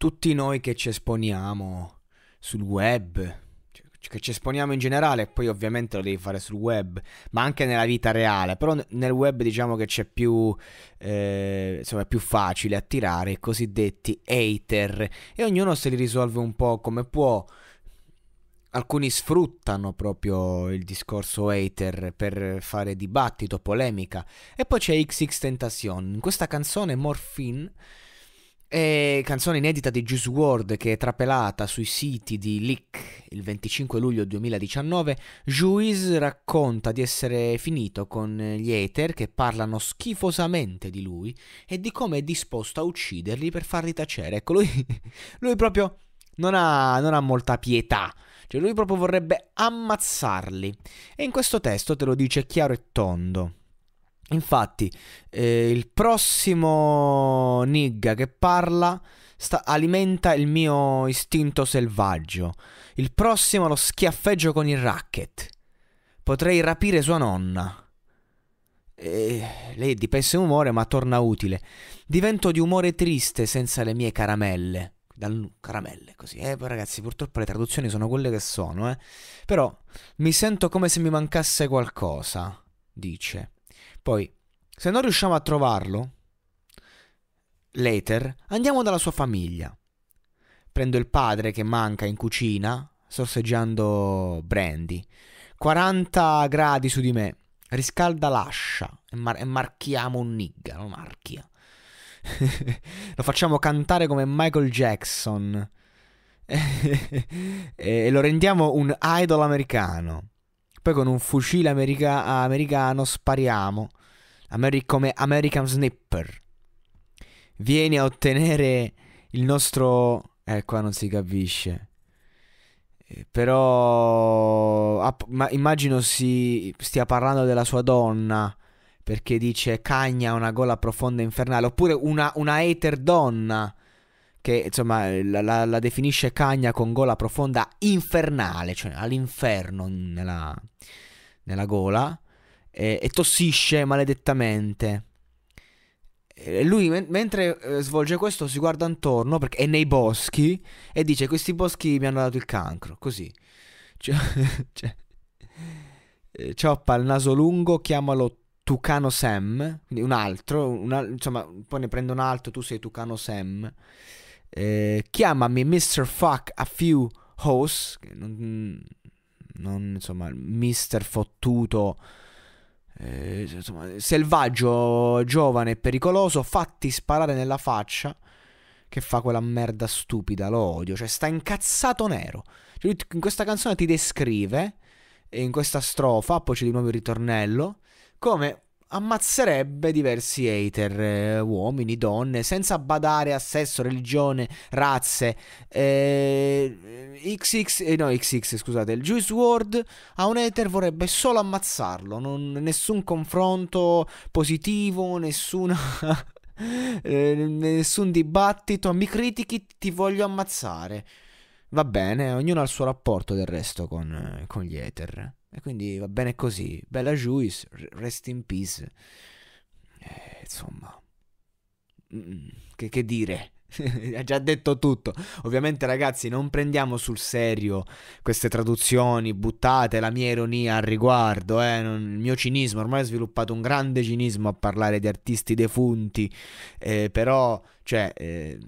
tutti noi che ci esponiamo sul web, cioè, che ci esponiamo in generale, poi ovviamente lo devi fare sul web, ma anche nella vita reale, però nel web diciamo che c'è più, eh, insomma, è più facile attirare i cosiddetti hater e ognuno se li risolve un po' come può. Alcuni sfruttano proprio il discorso hater per fare dibattito, polemica. E poi c'è XX Tentacion. In questa canzone Morphine e canzone inedita di Juice WRLD che è trapelata sui siti di Leak il 25 luglio 2019, Juice racconta di essere finito con gli Aether che parlano schifosamente di lui e di come è disposto a ucciderli per farli tacere. Ecco, lui, lui proprio non ha, non ha molta pietà. Cioè lui proprio vorrebbe ammazzarli. E in questo testo te lo dice chiaro e tondo. Infatti, eh, il prossimo nigga che parla sta, alimenta il mio istinto selvaggio. Il prossimo lo schiaffeggio con il racket. Potrei rapire sua nonna. E, lei è di pessimo umore, ma torna utile. Divento di umore triste senza le mie caramelle. Dal, caramelle, così. Eh, ragazzi, purtroppo le traduzioni sono quelle che sono, eh. Però mi sento come se mi mancasse qualcosa, dice. Poi, se non riusciamo a trovarlo, later andiamo dalla sua famiglia. Prendo il padre che manca in cucina, sorseggiando brandy. 40 gradi su di me. Riscalda l'ascia e, mar- e marchiamo un nigga, lo marchia. lo facciamo cantare come Michael Jackson. e lo rendiamo un idol americano. Poi con un fucile america- americano spariamo. Ameri- come American Snipper. Vieni a ottenere il nostro... Eh, qua non si capisce. Eh, però... Ah, ma immagino si stia parlando della sua donna. Perché dice cagna una gola profonda e infernale. Oppure una, una hater donna che insomma la, la, la, definisce cagna con gola profonda infernale, cioè all'inferno nella, nella gola, e, e, tossisce maledettamente. E lui men- mentre eh, svolge questo si guarda intorno perché è nei boschi e dice questi boschi mi hanno dato il cancro, così. Cioè, cioè, eh, cioppa il naso lungo, chiamalo Tucano Sam, quindi un altro, un, insomma poi ne prende un altro, tu sei Tucano Sam. Eh, chiamami Mr. Fuck a few hoes, non, non, insomma, Mr. Fottuto, eh, insomma, selvaggio, giovane e pericoloso, fatti sparare nella faccia che fa quella merda stupida, lo odio, cioè sta incazzato nero. Cioè, in questa canzone ti descrive, in questa strofa, poi c'è di nuovo il ritornello, come ammazzerebbe diversi hater, eh, uomini, donne, senza badare a sesso, religione, razze. Eh, XX, eh, no, XX, scusate, il Juice World a un hater vorrebbe solo ammazzarlo, non, nessun confronto positivo, nessuna... eh, nessun dibattito, mi critichi, ti voglio ammazzare va bene, ognuno ha il suo rapporto del resto con, con gli Ether. E quindi va bene così. Bella Juice, rest in peace. Eh, insomma, che, che dire? ha già detto tutto. Ovviamente, ragazzi, non prendiamo sul serio queste traduzioni, buttate la mia ironia al riguardo. Eh? Non, il mio cinismo, ormai ho sviluppato un grande cinismo a parlare di artisti defunti, eh, però, cioè. Eh,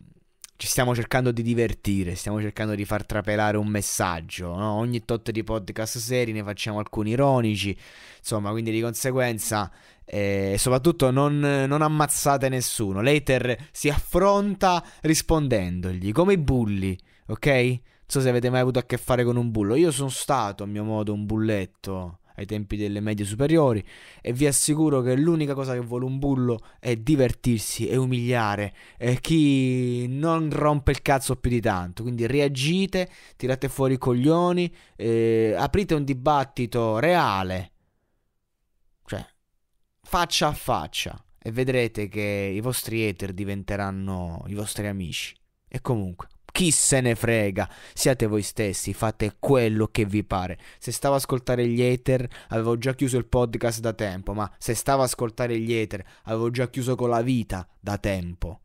ci stiamo cercando di divertire, stiamo cercando di far trapelare un messaggio. No? Ogni tot di podcast seri ne facciamo alcuni ironici, insomma, quindi di conseguenza, eh, soprattutto non, non, ammazzate nessuno. Later si affronta rispondendogli, come i bulli, ok? Non so se avete mai avuto a che fare con un bullo. Io sono stato a mio modo un bulletto ai tempi delle medie superiori e vi assicuro che l'unica cosa che vuole un bullo è divertirsi e umiliare e chi non rompe il cazzo più di tanto quindi reagite tirate fuori i coglioni eh, aprite un dibattito reale cioè faccia a faccia e vedrete che i vostri hater diventeranno i vostri amici e comunque chi se ne frega, siate voi stessi, fate quello che vi pare. Se stavo a ascoltare gli Ether, avevo già chiuso il podcast da tempo, ma se stavo a ascoltare gli Ether, avevo già chiuso con la vita da tempo.